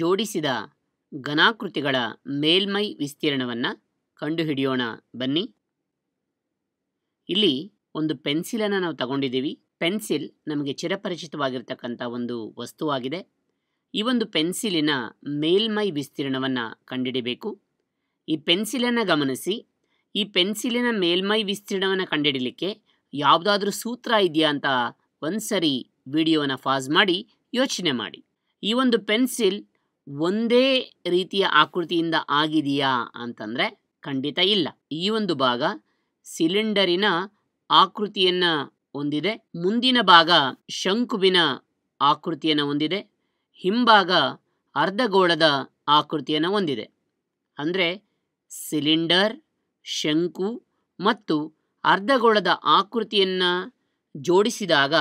ಜೋಡಿಸಿದ ಘನಾಕೃತಿಗಳ ಮೇಲ್ಮೈ ವಿಸ್ತೀರ್ಣವನ್ನು ಕಂಡುಹಿಡಿಯೋಣ ಬನ್ನಿ ಇಲ್ಲಿ ಒಂದು ಪೆನ್ಸಿಲನ್ನು ನಾವು ತಗೊಂಡಿದ್ದೀವಿ ಪೆನ್ಸಿಲ್ ನಮಗೆ ಚಿರಪರಿಚಿತವಾಗಿರ್ತಕ್ಕಂಥ ಒಂದು ವಸ್ತುವಾಗಿದೆ ಈ ಒಂದು ಪೆನ್ಸಿಲಿನ ಮೇಲ್ಮೈ ವಿಸ್ತೀರ್ಣವನ್ನು ಕಂಡಿಡಿಬೇಕು ಈ ಪೆನ್ಸಿಲನ್ನು ಗಮನಿಸಿ ಈ ಪೆನ್ಸಿಲಿನ ಮೇಲ್ಮೈ ವಿಸ್ತೀರ್ಣವನ್ನು ಕಂಡುಹಿಡಲಿಕ್ಕೆ ಯಾವುದಾದ್ರೂ ಸೂತ್ರ ಇದೆಯಾ ಅಂತ ಒಂದು ಸರಿ ವಿಡಿಯೋನ ಫಾಸ್ ಮಾಡಿ ಯೋಚನೆ ಮಾಡಿ ಈ ಒಂದು ಪೆನ್ಸಿಲ್ ಒಂದೇ ರೀತಿಯ ಆಕೃತಿಯಿಂದ ಆಗಿದೆಯಾ ಅಂತಂದರೆ ಖಂಡಿತ ಇಲ್ಲ ಈ ಒಂದು ಭಾಗ ಸಿಲಿಂಡರಿನ ಆಕೃತಿಯನ್ನು ಹೊಂದಿದೆ ಮುಂದಿನ ಭಾಗ ಶಂಕುವಿನ ಆಕೃತಿಯನ್ನು ಹೊಂದಿದೆ ಹಿಂಭಾಗ ಅರ್ಧಗೋಳದ ಆಕೃತಿಯನ್ನು ಹೊಂದಿದೆ ಅಂದರೆ ಸಿಲಿಂಡರ್ ಶಂಕು ಮತ್ತು ಅರ್ಧಗೋಳದ ಆಕೃತಿಯನ್ನು ಜೋಡಿಸಿದಾಗ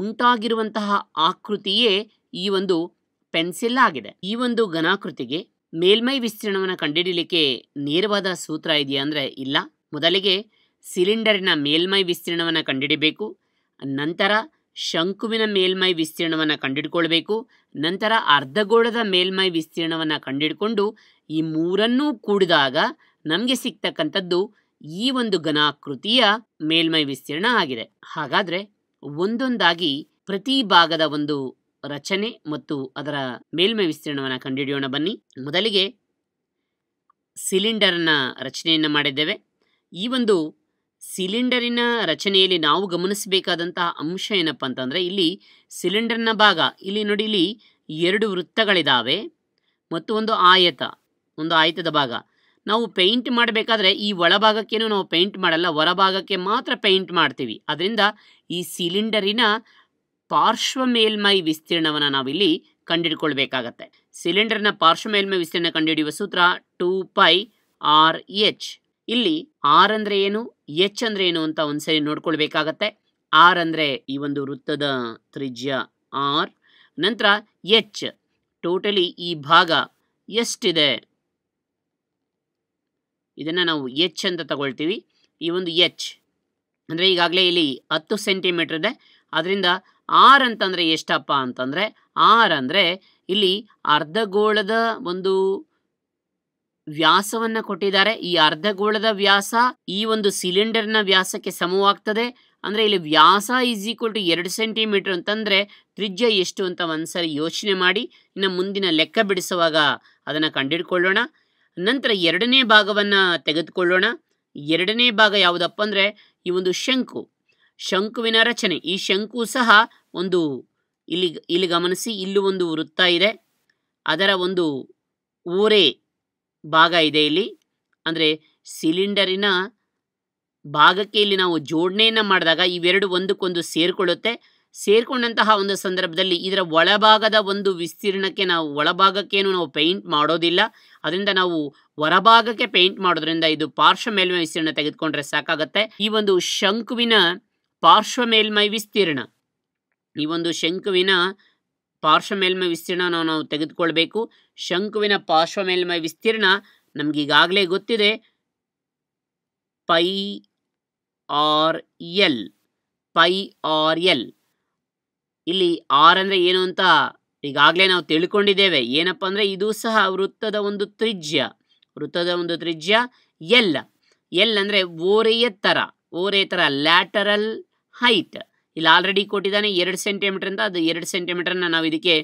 ಉಂಟಾಗಿರುವಂತಹ ಆಕೃತಿಯೇ ಈ ಒಂದು ಪೆನ್ಸಿಲ್ ಆಗಿದೆ ಈ ಒಂದು ಘನಾಕೃತಿಗೆ ಮೇಲ್ಮೈ ವಿಸ್ತೀರ್ಣವನ್ನು ಕಂಡುಹಿಡಿಯಲಿಕ್ಕೆ ನೇರವಾದ ಸೂತ್ರ ಇದೆಯಾ ಅಂದರೆ ಇಲ್ಲ ಮೊದಲಿಗೆ ಸಿಲಿಂಡರಿನ ಮೇಲ್ಮೈ ವಿಸ್ತೀರ್ಣವನ್ನು ಕಂಡುಹಿಡಿಬೇಕು ನಂತರ ಶಂಕುವಿನ ಮೇಲ್ಮೈ ವಿಸ್ತೀರ್ಣವನ್ನು ಕಂಡುಹಿಡ್ಕೊಳ್ಬೇಕು ನಂತರ ಅರ್ಧಗೋಳದ ಮೇಲ್ಮೈ ವಿಸ್ತೀರ್ಣವನ್ನು ಕಂಡುಹಿಡ್ಕೊಂಡು ಈ ಮೂರನ್ನೂ ಕೂಡಿದಾಗ ನಮಗೆ ಸಿಗ್ತಕ್ಕಂಥದ್ದು ಈ ಒಂದು ಘನಾಕೃತಿಯ ಮೇಲ್ಮೈ ವಿಸ್ತೀರ್ಣ ಆಗಿದೆ ಹಾಗಾದರೆ ಒಂದೊಂದಾಗಿ ಪ್ರತಿ ಭಾಗದ ಒಂದು ರಚನೆ ಮತ್ತು ಅದರ ಮೇಲ್ಮೈ ವಿಸ್ತೀರ್ಣವನ್ನು ಕಂಡುಹಿಡಿಯೋಣ ಬನ್ನಿ ಮೊದಲಿಗೆ ಸಿಲಿಂಡರ್ನ ರಚನೆಯನ್ನು ಮಾಡಿದ್ದೇವೆ ಈ ಒಂದು ಸಿಲಿಂಡರಿನ ರಚನೆಯಲ್ಲಿ ನಾವು ಗಮನಿಸಬೇಕಾದಂತಹ ಅಂಶ ಏನಪ್ಪ ಅಂತಂದರೆ ಇಲ್ಲಿ ಸಿಲಿಂಡರ್ನ ಭಾಗ ಇಲ್ಲಿ ನೋಡಿ ಇಲ್ಲಿ ಎರಡು ವೃತ್ತಗಳಿದ್ದಾವೆ ಮತ್ತು ಒಂದು ಆಯತ ಒಂದು ಆಯತದ ಭಾಗ ನಾವು ಪೇಂಟ್ ಮಾಡಬೇಕಾದ್ರೆ ಈ ಒಳಭಾಗಕ್ಕೇನು ನಾವು ಪೇಂಟ್ ಮಾಡಲ್ಲ ಹೊರಭಾಗಕ್ಕೆ ಮಾತ್ರ ಪೇಂಟ್ ಮಾಡ್ತೀವಿ ಅದರಿಂದ ಈ ಸಿಲಿಂಡರಿನ ಪಾರ್ಶ್ವ ಮೇಲ್ಮೈ ವಿಸ್ತೀರ್ಣವನ್ನು ನಾವಿಲ್ಲಿ ಕಂಡುಹಿಡ್ಕೊಳ್ಬೇಕಾಗತ್ತೆ ಸಿಲಿಂಡರ್ನ ಪಾರ್ಶ್ವ ಮೇಲ್ಮೈ ವಿಸ್ತೀರ್ಣ ಕಂಡುಹಿಡಿಯುವ ಸೂತ್ರ ಟೂ ಪೈ ಆರ್ ಎಚ್ ಇಲ್ಲಿ ಆರ್ ಅಂದ್ರೆ ಏನು ಎಚ್ ಅಂದ್ರೆ ಏನು ಅಂತ ಒಂದ್ಸರಿ ನೋಡ್ಕೊಳ್ಬೇಕಾಗತ್ತೆ ಆರ್ ಅಂದ್ರೆ ಈ ಒಂದು ವೃತ್ತದ ತ್ರಿಜ್ಯ ಆರ್ ನಂತರ ಎಚ್ ಟೋಟಲಿ ಈ ಭಾಗ ಎಷ್ಟಿದೆ ಇದನ್ನ ನಾವು ಎಚ್ ಅಂತ ತಗೊಳ್ತೀವಿ ಈ ಒಂದು ಎಚ್ ಅಂದ್ರೆ ಈಗಾಗಲೇ ಇಲ್ಲಿ ಹತ್ತು ಸೆಂಟಿಮೀಟರ್ ಇದೆ ಅದರಿಂದ ಆರ್ ಅಂತಂದರೆ ಎಷ್ಟಪ್ಪ ಅಂತಂದರೆ ಆರ್ ಅಂದರೆ ಇಲ್ಲಿ ಅರ್ಧಗೋಳದ ಒಂದು ವ್ಯಾಸವನ್ನು ಕೊಟ್ಟಿದ್ದಾರೆ ಈ ಅರ್ಧಗೋಳದ ವ್ಯಾಸ ಈ ಒಂದು ಸಿಲಿಂಡರ್ನ ವ್ಯಾಸಕ್ಕೆ ಸಮವಾಗ್ತದೆ ಅಂದರೆ ಇಲ್ಲಿ ವ್ಯಾಸ ಈಸ್ ಈಕ್ವಲ್ ಟು ಎರಡು ಸೆಂಟಿಮೀಟರ್ ಅಂತಂದರೆ ತ್ರಿಜ್ಯ ಎಷ್ಟು ಅಂತ ಒಂದ್ಸರಿ ಯೋಚನೆ ಮಾಡಿ ಇನ್ನು ಮುಂದಿನ ಲೆಕ್ಕ ಬಿಡಿಸುವಾಗ ಅದನ್ನು ಕಂಡಿಡ್ಕೊಳ್ಳೋಣ ನಂತರ ಎರಡನೇ ಭಾಗವನ್ನು ತೆಗೆದುಕೊಳ್ಳೋಣ ಎರಡನೇ ಭಾಗ ಯಾವುದಪ್ಪ ಅಂದರೆ ಈ ಒಂದು ಶಂಕು ಶಂಕುವಿನ ರಚನೆ ಈ ಶಂಕು ಸಹ ಒಂದು ಇಲ್ಲಿ ಇಲ್ಲಿ ಗಮನಿಸಿ ಇಲ್ಲೂ ಒಂದು ವೃತ್ತ ಇದೆ ಅದರ ಒಂದು ಊರೆ ಭಾಗ ಇದೆ ಇಲ್ಲಿ ಅಂದರೆ ಸಿಲಿಂಡರಿನ ಭಾಗಕ್ಕೆ ಇಲ್ಲಿ ನಾವು ಜೋಡಣೆಯನ್ನು ಮಾಡಿದಾಗ ಇವೆರಡು ಒಂದಕ್ಕೊಂದು ಸೇರಿಕೊಳ್ಳುತ್ತೆ ಸೇರಿಕೊಂಡಂತಹ ಒಂದು ಸಂದರ್ಭದಲ್ಲಿ ಇದರ ಒಳಭಾಗದ ಒಂದು ವಿಸ್ತೀರ್ಣಕ್ಕೆ ನಾವು ಒಳಭಾಗಕ್ಕೇನು ನಾವು ಪೇಂಟ್ ಮಾಡೋದಿಲ್ಲ ಅದರಿಂದ ನಾವು ಹೊರಭಾಗಕ್ಕೆ ಪೇಂಟ್ ಮಾಡೋದ್ರಿಂದ ಇದು ಪಾರ್ಶ್ವ ಮೇಲ್ಮೈ ವಿಸ್ತೀರ್ಣ ತೆಗೆದುಕೊಂಡ್ರೆ ಸಾಕಾಗುತ್ತೆ ಈ ಒಂದು ಶಂಕುವಿನ ಪಾರ್ಶ್ವ ಮೇಲ್ಮೈ ವಿಸ್ತೀರ್ಣ ಈ ಒಂದು ಶಂಕುವಿನ ಪಾರ್ಶ್ವ ಮೇಲ್ಮೈ ವಿಸ್ತೀರ್ಣವನ್ನು ನಾವು ತೆಗೆದುಕೊಳ್ಬೇಕು ಶಂಕುವಿನ ಪಾರ್ಶ್ವ ಮೇಲ್ಮೈ ವಿಸ್ತೀರ್ಣ ನಮಗೀಗಾಗಲೇ ಗೊತ್ತಿದೆ pi R L pi R L ಇಲ್ಲಿ ಆರ್ ಅಂದರೆ ಏನು ಅಂತ ಈಗಾಗಲೇ ನಾವು ತಿಳ್ಕೊಂಡಿದ್ದೇವೆ ಏನಪ್ಪ ಅಂದರೆ ಇದು ಸಹ ವೃತ್ತದ ಒಂದು ತ್ರಿಜ್ಯ ವೃತ್ತದ ಒಂದು ತ್ರಿಜ್ಯ ಎಲ್ ಎಲ್ ಅಂದರೆ ಓರೆಯ ಥರ ಓರೆಯ ಥರ ಲ್ಯಾಟರಲ್ ಹೈಟ್ ಇಲ್ಲಿ ಆಲ್ರೆಡಿ ಕೊಟ್ಟಿದ್ದಾನೆ ಎರಡು ಸೆಂಟಿಮೀಟರ್ ಅಂತ ಅದು ಎರಡು ಸೆಂಟಿಮೀಟರ್ನ ನಾವು ಇದಕ್ಕೆ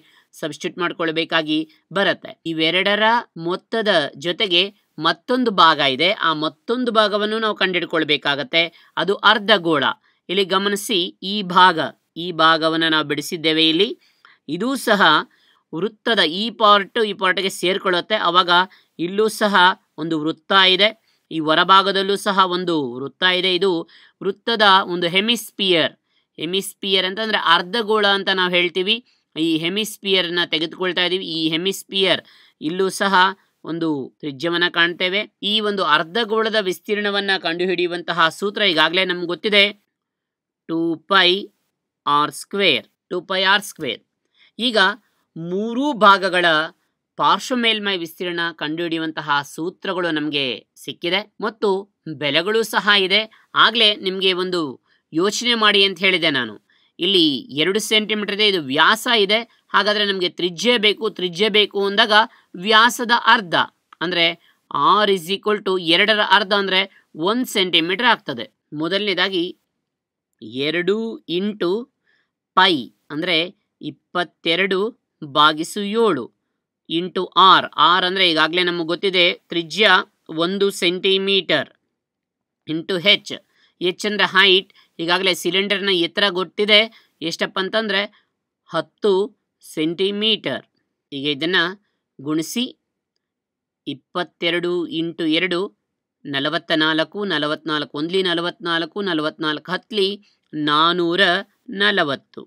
ಸಬ್ಸ್ಟ್ಯೂಟ್ ಮಾಡ್ಕೊಳ್ಬೇಕಾಗಿ ಬರುತ್ತೆ ಇವೆರಡರ ಮೊತ್ತದ ಜೊತೆಗೆ ಮತ್ತೊಂದು ಭಾಗ ಇದೆ ಆ ಮತ್ತೊಂದು ಭಾಗವನ್ನು ನಾವು ಕಂಡುಹಿಡ್ಕೊಳ್ಬೇಕಾಗತ್ತೆ ಅದು ಅರ್ಧ ಗೋಳ ಇಲ್ಲಿ ಗಮನಿಸಿ ಈ ಭಾಗ ಈ ಭಾಗವನ್ನು ನಾವು ಬಿಡಿಸಿದ್ದೇವೆ ಇಲ್ಲಿ ಇದೂ ಸಹ ವೃತ್ತದ ಈ ಪಾರ್ಟ್ ಈ ಪಾರ್ಟ್ಗೆ ಸೇರಿಕೊಳ್ಳುತ್ತೆ ಅವಾಗ ಇಲ್ಲೂ ಸಹ ಒಂದು ವೃತ್ತ ಇದೆ ಈ ಹೊರಭಾಗದಲ್ಲೂ ಸಹ ಒಂದು ವೃತ್ತ ಇದೆ ಇದು ವೃತ್ತದ ಒಂದು ಹೆಮಿಸ್ಪಿಯರ್ ಹೆಮಿಸ್ಪಿಯರ್ ಅಂತಂದರೆ ಅರ್ಧಗೋಳ ಅಂತ ನಾವು ಹೇಳ್ತೀವಿ ಈ ಹೆಮಿಸ್ಪಿಯರ್ನ ತೆಗೆದುಕೊಳ್ತಾ ಇದ್ದೀವಿ ಈ ಹೆಮಿಸ್ಪಿಯರ್ ಇಲ್ಲೂ ಸಹ ಒಂದು ತ್ರಿಜ್ಯವನ್ನು ಕಾಣ್ತೇವೆ ಈ ಒಂದು ಅರ್ಧಗೋಳದ ವಿಸ್ತೀರ್ಣವನ್ನು ಕಂಡುಹಿಡಿಯುವಂತಹ ಸೂತ್ರ ಈಗಾಗಲೇ ನಮ್ಗೆ ಗೊತ್ತಿದೆ two pi R square two pi R square ಈಗ ಮೂರೂ ಭಾಗಗಳ ಪಾರ್ಶ್ವ ಮೇಲ್ಮೈ ವಿಸ್ತೀರ್ಣ ಕಂಡುಹಿಡಿಯುವಂತಹ ಸೂತ್ರಗಳು ನಮಗೆ ಸಿಕ್ಕಿದೆ ಮತ್ತು ಬೆಲೆಗಳು ಸಹ ಇದೆ ಆಗಲೇ ನಿಮಗೆ ಒಂದು ಯೋಚನೆ ಮಾಡಿ ಅಂತ ಹೇಳಿದೆ ನಾನು ಇಲ್ಲಿ ಎರಡು ಸೆಂಟಿಮೀಟರ್ ಇದೆ ಇದು ವ್ಯಾಸ ಇದೆ ಹಾಗಾದರೆ ನಮಗೆ ತ್ರಿಜ್ಯ ಬೇಕು ತ್ರಿಜ್ಯ ಬೇಕು ಅಂದಾಗ ವ್ಯಾಸದ ಅರ್ಧ ಅಂದರೆ ಆರ್ ಇಸ್ ಈಕ್ವಲ್ ಟು ಎರಡರ ಅರ್ಧ ಅಂದರೆ ಒಂದು ಸೆಂಟಿಮೀಟರ್ ಆಗ್ತದೆ ಮೊದಲನೇದಾಗಿ ಎರಡು ಇಂಟು ಪೈ ಅಂದರೆ ಇಪ್ಪತ್ತೆರಡು ಬಾಗಿಸು ಏಳು ಇಂಟು ಆರ್ ಆರ್ ಅಂದರೆ ಈಗಾಗಲೇ ನಮಗೆ ಗೊತ್ತಿದೆ ತ್ರಿಜ್ಯ ಒಂದು ಸೆಂಟಿಮೀಟರ್ ಇಂಟು ಹೆಚ್ ಹೆಚ್ ಅಂದರೆ ಹೈಟ್ ಈಗಾಗಲೇ ಸಿಲಿಂಡರ್ನ ಎತ್ತರ ಗೊತ್ತಿದೆ ಎಷ್ಟಪ್ಪ ಅಂತಂದರೆ ಹತ್ತು ಸೆಂಟಿಮೀಟರ್ ಈಗ ಇದನ್ನು ಗುಣಿಸಿ ಇಪ್ಪತ್ತೆರಡು ಇಂಟು ಎರಡು ನಲವತ್ತ ನಾಲ್ಕು ನಲವತ್ನಾಲ್ಕು ಒಂದ್ಲಿ ನಲವತ್ನಾಲ್ಕು ನಲವತ್ನಾಲ್ಕು ಹತ್ತಲಿ ನಾನ್ನೂರ ನಲವತ್ತು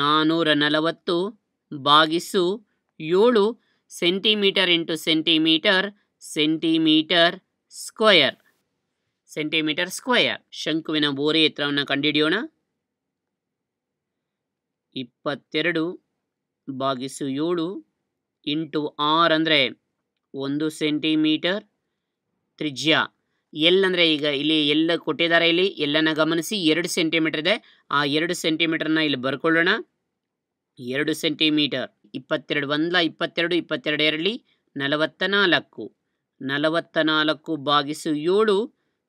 ನಾನ್ನೂರ ನಲವತ್ತು ಬಾಗಿಸು ಏಳು centimetre into centimetre centimetre square centimetre square ಶಂಕುವಿನ ಬೋರೆ ಎತ್ತರವನ್ನು ಕಂಡುಹಿಡಿಯೋಣ ಇಪ್ಪತ್ತೆರಡು ಬಾಗಿಸು ಏಳು ಇಂಟು ಆರ್ ಅಂದರೆ ಒಂದು ಸೆಂಟಿಮೀಟರ್ ತ್ರಿಜ್ಯ ಎಲ್ಲಂದರೆ ಈಗ ಇಲ್ಲಿ ಎಲ್ಲ ಕೊಟ್ಟಿದ್ದಾರೆ ಇಲ್ಲಿ ಎಲ್ಲನ ಗಮನಿಸಿ ಎರಡು ಸೆಂಟಿಮೀಟರ್ ಇದೆ ಆ ಎರಡು ಸೆಂಟಿಮೀಟರ್ನ ಇಲ್ಲಿ ಬರ್ಕೊಳ್ಳೋಣ ಎರಡು ಸೆಂಟಿಮೀಟರ್ ಇಪ್ಪತ್ತೆರಡು ಒಂದಲ ಇಪ್ಪತ್ತೆರಡು ಇಪ್ಪತ್ತೆರಡು ಎರಡಲಿ ನಲವತ್ತ ನಾಲ್ಕು ನಲವತ್ತ ನಾಲ್ಕು ಬಾಗಿಸು ಏಳು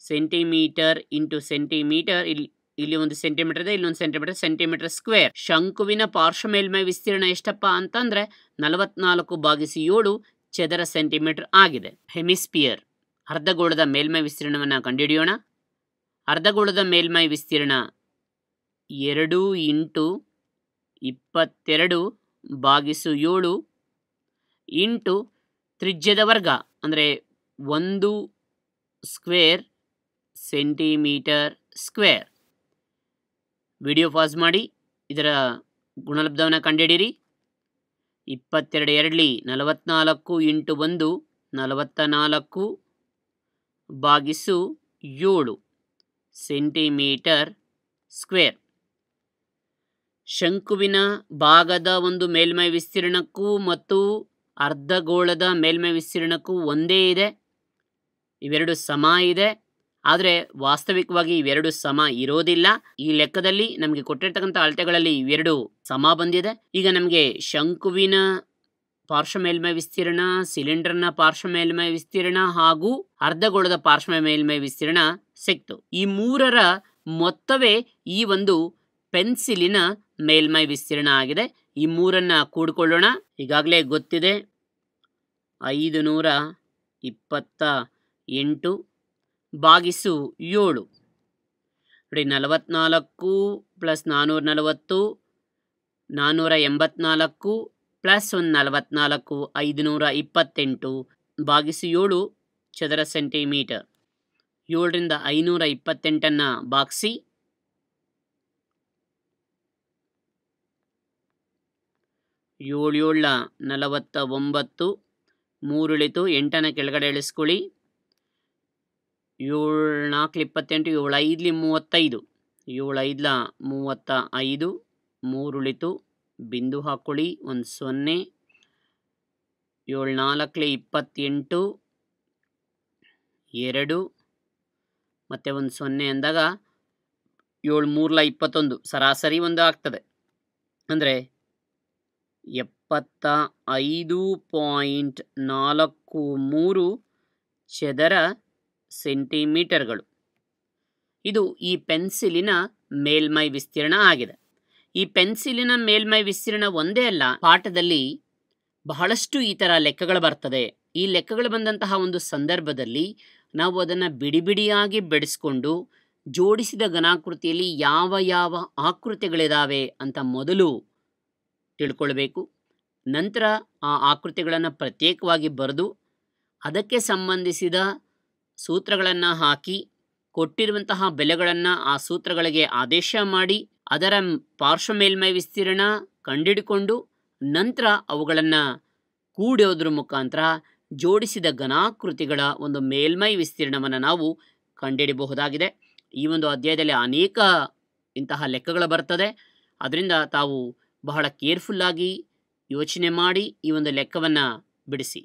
ಸೆಂಟಿಮೀಟರ್ ಇಂಟು ಸೆಂಟಿಮೀಟರ್ ಇಲ್ಲಿ ಇಲ್ಲಿ ಒಂದು ಸೆಂಟಿಮೀಟರ್ ಇದೆ ಇಲ್ಲೊಂದು ಸೆಂಟಿಮೀಟರ್ ಸೆಂಟಿಮೀಟರ್ ಸ್ಕ್ವೇರ್ ಶಂಕುವಿನ ಪಾರ್ಶ್ವ ಮೇಲ್ಮೈ ವಿಸ್ತೀರ್ಣ ಎಷ್ಟಪ್ಪ ಅಂತಂದ್ರೆ ನಲವತ್ನಾಲ್ಕು ಬಾಗಿಸಿ ಏಳು ಚದರ ಸೆಂಟಿಮೀಟರ್ ಆಗಿದೆ ಹೆಮಿಸ್ಪಿಯರ್ ಅರ್ಧಗೋಳದ ಮೇಲ್ಮೈ ವಿಸ್ತೀರ್ಣವನ್ನು ಕಂಡುಹಿಡಿಯೋಣ ಅರ್ಧಗೋಳದ ಮೇಲ್ಮೈ ವಿಸ್ತೀರ್ಣ ಎರಡು ಇಂಟು ಇಪ್ಪತ್ತೆರಡು ಬಾಗಿಸು ಏಳು ಇಂಟು ತ್ರಿಜ್ಯದ ವರ್ಗ ಅಂದರೆ ಒಂದು square centimetre square video pause ಮಾಡಿ ಇದರ ಗುಣಲಬ್ಧವನ್ನು ಕಂಡುಹಿಡಿಯಿರಿ ಇಪ್ಪತ್ತೆರಡು ಎರಡಲಿ ನಲವತ್ನಾಲ್ಕು ಇಂಟು ಒಂದು ನಲವತ್ತ ನಾಲ್ಕು ಭಾಗಿಸು ಏಳು ಸೆಂಟಿಮೀಟರ್ ಸ್ಕ್ವೇರ್ ಶಂಕುವಿನ ಭಾಗದ ಒಂದು ಮೇಲ್ಮೈ ವಿಸ್ತೀರ್ಣಕ್ಕೂ ಮತ್ತು ಅರ್ಧಗೋಳದ ಮೇಲ್ಮೈ ವಿಸ್ತೀರ್ಣಕ್ಕೂ ಒಂದೇ ಇದೆ ಇವೆರಡು ಸಮ ಇದೆ ಆದರೆ ವಾಸ್ತವಿಕವಾಗಿ ಇವೆರಡು ಸಮ ಇರೋದಿಲ್ಲ ಈ ಲೆಕ್ಕದಲ್ಲಿ ನಮಗೆ ಕೊಟ್ಟಿರ್ತಕ್ಕಂಥ ಅಳತೆಗಳಲ್ಲಿ ಇವೆರಡು ಸಮ ಬಂದಿದೆ ಈಗ ನಮಗೆ ಶಂಕುವಿನ ಪಾರ್ಶ್ವ ಮೇಲ್ಮೈ ವಿಸ್ತೀರ್ಣ ಸಿಲಿಂಡರ್ನ ಪಾರ್ಶ್ವ ಮೇಲ್ಮೈ ವಿಸ್ತೀರ್ಣ ಹಾಗೂ ಅರ್ಧಗೋಳದ ಪಾರ್ಶ್ವ ಮೇಲ್ಮೈ ವಿಸ್ತೀರ್ಣ ಸಿಕ್ತು ಈ ಮೂರರ ಮೊತ್ತವೇ ಈ ಒಂದು ಪೆನ್ಸಿಲಿನ ಮೇಲ್ಮೈ ವಿಸ್ತೀರ್ಣ ಆಗಿದೆ ಈ ಮೂರನ್ನ ಕೂಡ್ಕೊಳ್ಳೋಣ ಈಗಾಗಲೇ ಗೊತ್ತಿದೆ ಐದು ನೂರ ಇಪ್ಪತ್ತ ಎಂಟು ಬಾಗಿಸು ಏಳು ನೋಡಿ ನಲವತ್ತ್ನಾಲ್ಕು ಪ್ಲಸ್ ನಾನ್ನೂರ ನಲವತ್ತು ನಾನ್ನೂರ ಎಂಬತ್ನಾಲ್ಕು ಪ್ಲಸ್ ಒಂದು ನಲವತ್ತ್ನಾಲ್ಕು ಐದುನೂರ ಇಪ್ಪತ್ತೆಂಟು ಬಾಗಿಸು ಏಳು ಚದರ ಸೆಂಟಿಮೀಟರ್ ಏಳರಿಂದ ಐನೂರ ಇಪ್ಪತ್ತೆಂಟನ್ನು ಬಾಗಿಸಿ ಏಳು ಏಳ ನಲವತ್ತ ಒಂಬತ್ತು ಮೂರುಳಿತು ಎಂಟನ ಕೆಳಗಡೆ ಇಳಿಸ್ಕೊಳ್ಳಿ ಏಳು ನಾಲ್ಕು ಇಪ್ಪತ್ತೆಂಟು ಏಳು ಐದ್ಲಿ ಮೂವತ್ತೈದು ಏಳು ಐದ್ಲ ಮೂವತ್ತ ಐದು ಮೂರುಳಿತು ಬಿಂದು ಹಾಕೊಳ್ಳಿ ಒಂದು ಸೊನ್ನೆ ಏಳು ನಾಲ್ಕಲಿ ಇಪ್ಪತ್ತೆಂಟು ಎರಡು ಮತ್ತು ಒಂದು ಸೊನ್ನೆ ಅಂದಾಗ ಏಳು ಮೂರ್ಲ ಇಪ್ಪತ್ತೊಂದು ಸರಾಸರಿ ಒಂದು ಆಗ್ತದೆ ಅಂದರೆ ಎಪ್ಪತ್ತ ಐದು ಪಾಯಿಂಟ್ ನಾಲ್ಕು ಮೂರು ಚದರ ಸೆಂಟಿಮೀಟರ್ಗಳು ಇದು ಈ ಪೆನ್ಸಿಲಿನ ಮೇಲ್ಮೈ ವಿಸ್ತೀರ್ಣ ಆಗಿದೆ ಈ ಪೆನ್ಸಿಲಿನ ಮೇಲ್ಮೈ ವಿಸ್ತೀರ್ಣ ಒಂದೇ ಅಲ್ಲ ಪಾಠದಲ್ಲಿ ಬಹಳಷ್ಟು ಈ ಥರ ಲೆಕ್ಕಗಳು ಬರ್ತದೆ ಈ ಲೆಕ್ಕಗಳು ಬಂದಂತಹ ಒಂದು ಸಂದರ್ಭದಲ್ಲಿ ನಾವು ಅದನ್ನು ಬಿಡಿಬಿಡಿಯಾಗಿ ಬೆಡಿಸ್ಕೊಂಡು ಜೋಡಿಸಿದ ಘನಾಕೃತಿಯಲ್ಲಿ ಯಾವ ಯಾವ ಆಕೃತಿಗಳಿದ್ದಾವೆ ಅಂತ ಮೊದಲು ತಿಳ್ಕೊಳ್ಬೇಕು ನಂತರ ಆ ಆಕೃತಿಗಳನ್ನು ಪ್ರತ್ಯೇಕವಾಗಿ ಬರೆದು ಅದಕ್ಕೆ ಸಂಬಂಧಿಸಿದ ಸೂತ್ರಗಳನ್ನು ಹಾಕಿ ಕೊಟ್ಟಿರುವಂತಹ ಬೆಲೆಗಳನ್ನು ಆ ಸೂತ್ರಗಳಿಗೆ ಆದೇಶ ಮಾಡಿ ಅದರ ಪಾರ್ಶ್ವ ಮೇಲ್ಮೈ ವಿಸ್ತೀರ್ಣ ಕಂಡಿಡಿಕೊಂಡು ನಂತರ ಅವುಗಳನ್ನು ಕೂಡೋದ್ರ ಮುಖಾಂತರ ಜೋಡಿಸಿದ ಘನಾಕೃತಿಗಳ ಒಂದು ಮೇಲ್ಮೈ ವಿಸ್ತೀರ್ಣವನ್ನು ನಾವು ಕಂಡಿಡಿಬಹುದಾಗಿದೆ ಈ ಒಂದು ಅಧ್ಯಾಯದಲ್ಲಿ ಅನೇಕ ಇಂತಹ ಲೆಕ್ಕಗಳು ಬರ್ತದೆ ಅದರಿಂದ ತಾವು ಬಹಳ ಕೇರ್ಫುಲ್ಲಾಗಿ ಯೋಚನೆ ಮಾಡಿ ಈ ಒಂದು ಲೆಕ್ಕವನ್ನು ಬಿಡಿಸಿ